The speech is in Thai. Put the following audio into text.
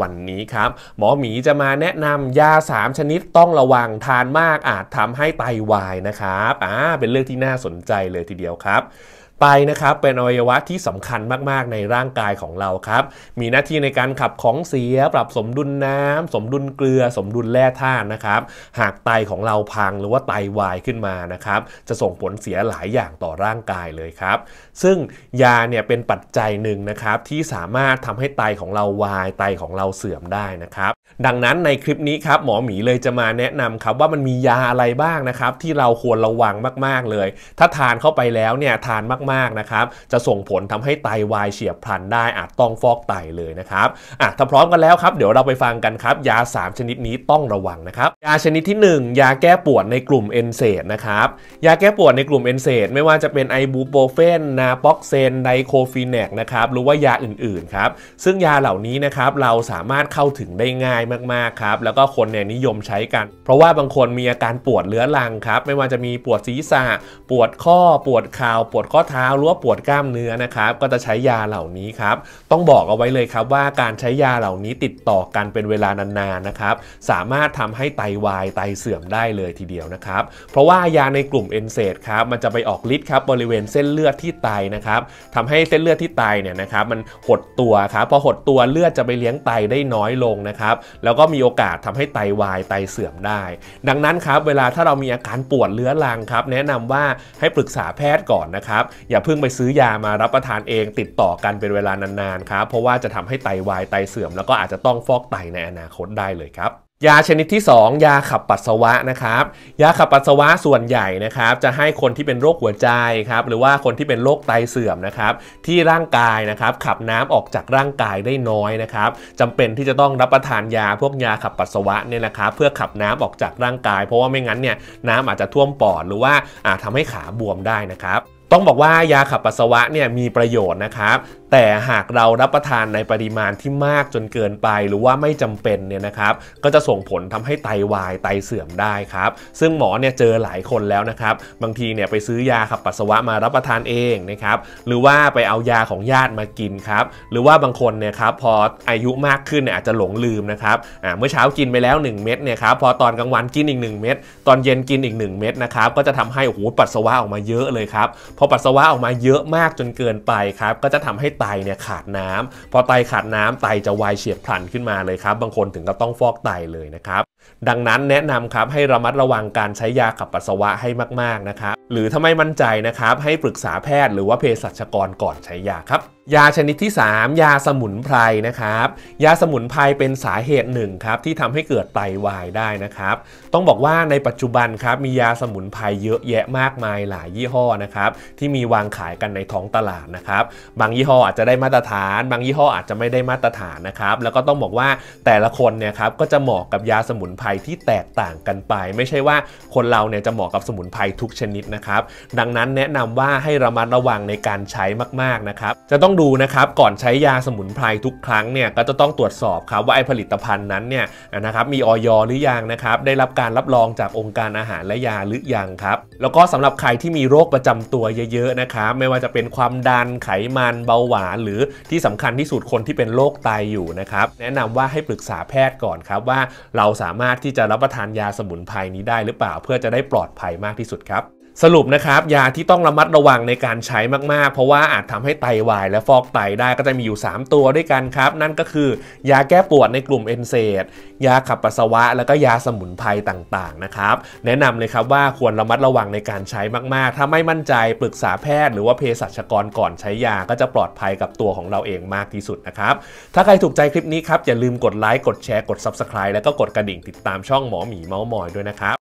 วันนี้ครับ หมอหมีจะมาแนะนำยา 3 ชนิดต้องระวังทานมากอาจทำให้ไตาวายนะครับอ่าเป็นเรื่องที่น่าสนใจเลยทีเดียวครับไปนะครับเป็นอวัยวะที่สำคัญมากๆ ในร่างกายของเราครับ มีหน้าที่ในการขับของเสีย ปรับสมดุลน้ำ สมดุลเกลือ สมดุลแร่ธาตุนะครับหากไตของเราพังหรือว่าไตวายขึ้นมานะครับจะส่งผลเสียหลายอย่างต่อร่างกายเลยครับ ซึ่งยาเนี่ยเป็นปัจจัยหนึ่งนะครับที่สามารถทำให้ไตของเราวายไตของเราเสื่อมได้นะครับ ดังนั้นในคลิปนี้ครับหมอหมีเลยจะมาแนะนำครับว่ามันมียาอะไรบ้างนะครับที่เราควรระวังมากๆเลย ถ้าทานเข้าไปแล้วเนี่ยทานมากากนะครับ จะส่งผลทำให้ไตวายเฉียบพลันได้อาจต้องฟอกไตเลยนะครับ อ่ะถ้าพร้อมกันแล้วครับเดี๋ยวเราไปฟังกันครับ ยา 3 ชนิดนี้ต้องระวังนะครับ ยาชนิดที่ 1 ยาแก้ปวดในกลุ่มเอนเซดนะครับ ยาแก้ปวดในกลุ่มเอนเซดไม่ว่าจะเป็นไอบูโปรเฟนนาป็อกเซนไดโคฟีแนกนะครับหรือว่ายาอื่นๆ ครับ ซึ่งยาเหล่านี้นะครับเราสามารถเข้าถึงได้ง่ายมากๆครับแล้วก็คนเนี่ยนิยมใช้กัน เพราะว่าบางคนมีอาการปวดเรื้อรังครับไม่ว่าจะมีปวดศีรษะปวดข้อปวดข่าวปวดข้อเท้าทาหรือว่าปวดกล้ามเนื้อนะครับ ก็จะใช้ยาเหล่านี้ครับต้องบอกเอาไว้เลยครับว่าการใช้ยาเหล่านี้ติดต่อกันเป็นเวลานานๆนะครับ สามารถทำให้ไตวายไตเสื่อมได้เลยทีเดียวนะครับ เพราะว่ายาในกลุ่มเอนเซดครับมันจะไปออกฤทธิ์ครับ บริเวณเส้นเลือดที่ไตนะครับทำให้เส้นเลือดที่ไตเนี่ยนะครับ มันหดตัวครับพอหดตัวเลือดจะไปเลี้ยงไตได้น้อยลงนะครับ แล้วก็มีโอกาสทำให้ไตวายไตเสื่อมได้ ดังนั้นครับ เวลาถ้าเรามีอาการปวดเลื้อรังครับ แนะนำว่าให้ปรึกษาแพทย์ก่อนนะครับอย่าเพิ่งไปซื้อยามารับประทานเองติดต่อกันเป็นเวลานานๆครับ เพราะว่าจะทำให้ไตวายไตเสื่อมแล้วก็อาจจะต้องฟอกไตในอนาคตได้เลยครับ ยาชนิดที่ 2 ยาขับปัสสาวะนะครับ ยาขับปัสสาวะส่วนใหญ่นะครับ จะให้คนที่เป็นโรคหัวใจครับ หรือว่าคนที่เป็นโรคไตเสื่อมนะครับ ที่ร่างกายนะครับ ขับน้ำออกจากร่างกายได้น้อยนะครับจำเป็นที่จะต้องรับประทานยาพวกยาขับปัสสาวะเนี่ยนะครับ เพื่อขับน้ำออกจากร่างกาย เพราะว่าไม่งั้นเนี่ยน้ำอาจจะท่วมปอดหรือว่าอาจทาให้ขาบวมได้นะครับต้องบอกว่ายาขับปัสสาวะเนี่ยมีประโยชน์นะครับแต่หากเรารับประทานในปริมาณที่มากจนเกินไปหรือว่าไม่จำเป็นเนี่ยนะครับก็จะส่งผลทำให้ไตวายไตเสื่อมได้ครับซึ่งหมอเนี่ยเจอหลายคนแล้วนะครับบางทีเนี่ยไปซื้อยาขับปัสสาวะมารับประทานเองนะครับหรือว่าไปเอายาของญาติมากินครับหรือว่าบางคนเนี่ยครับพออายุมากขึ้นเนี่ยอาจจะหลงลืมนะครับเมื่อเช้ากินไปแล้ว 1 เม็ดเนี่ยครับพอตอนกลางวันกินอีก1เม็ดตอนเย็นกินอีก 1 เม็ดนะครับก็จะทำให้โอ้โหปัสสาวะออกมาเยอะเลยครับพอปัสสาวะออกมาเยอะมากจนเกินไปครับก็จะทำให้ไตเนี่ยขาดน้ำ พอไตขาดน้ำไตจะวายเฉียบพลันขึ้นมาเลยครับ บางคนถึงก็ต้องฟอกไตเลยนะครับ ดังนั้นแนะนำครับให้ระมัดระวังการใช้ยาขับปัสสาวะให้มากๆนะครับหรือถ้าไม่มั่นใจนะครับ ให้ปรึกษาแพทย์หรือว่าเภสัชกรก่อนใช้ยาครับ ยาชนิดที่ 3 ยาสมุนไพรนะครับ ยาสมุนไพรเป็นสาเหตุหนึ่งครับที่ทำให้เกิดไตวายได้นะครับ ต้องบอกว่าในปัจจุบันครับ มียาสมุนไพรเยอะแยะมากมายหลายยี่ห้อนะครับที่มีวางขายกันในท้องตลาดนะครับ บางยี่ห้ออาจจะได้มาตรฐาน บางยี่ห้ออาจจะไม่ได้มาตรฐานนะครับแล้วก็ต้องบอกว่าแต่ละคนเนี่ยครับก็จะเหมาะกับยาสมุนไพรที่แตกต่างกันไป ไม่ใช่ว่าคนเราเนี่ยจะเหมาะกับสมุนไพรทุกชนิดนะครับดังนั้นแนะนำว่าให้ระมัดระวังในการใช้มากๆนะครับจะต้องดูนะครับก่อนใช้ยาสมุนไพรทุกครั้งเนี่ยก็จะต้องตรวจสอบครับ ว่าไอผลิตภัณฑ์นั้นเนี่ยนะครับมีออยหรือยังนะครับ ได้รับการรับรองจากองค์การอาหารและยาหรือยังครับ แล้วก็สำหรับใครที่มีโรคประจำตัวเยอะๆนะครับไม่ว่าจะเป็นความดันไขมันเบาหวานหรือที่สำคัญที่สุดคนที่เป็นโรคไตยอยู่นะครับแนะนำว่าให้ปรึกษาแพทย์ก่อนครับว่า เราสามารถที่จะรับประทานยาสมุนไพรนี้ได้หรือเปล่าเพื่อจะได้ปลอดภัยมากที่สุดครับสรุปนะครับ ยาที่ต้องระมัดระวังในการใช้มากๆ เพราะว่าอาจทำให้ไตาวายและฟอกไตได้ก็จะมีอยู่ 3 ตัวด้วยกันครับ นั่นก็คือยาแก้ปวดในกลุ่มเอนเซดยาขับปัสสาวะ แล้วก็ยาสมุนไพรต่างๆนะครับ แนะนำเลยครับว่าควรระมัดระวังในการใช้มากๆ ถ้าไม่มั่นใจปรึกษาแพทย์หรือว่าเภสัชกรก่อนใช้ยาก็จะปลอดภัยกับตัวของเราเองมากที่สุดนะครับถ้าใครถูกใจคลิปนี้ครับอย่าลืมกดไลค์กดแชร์กด Subscribe แล้วก็กดกระดิ่งติดตามช่องหมอหมีเมาส์มอยด้วยนะครับ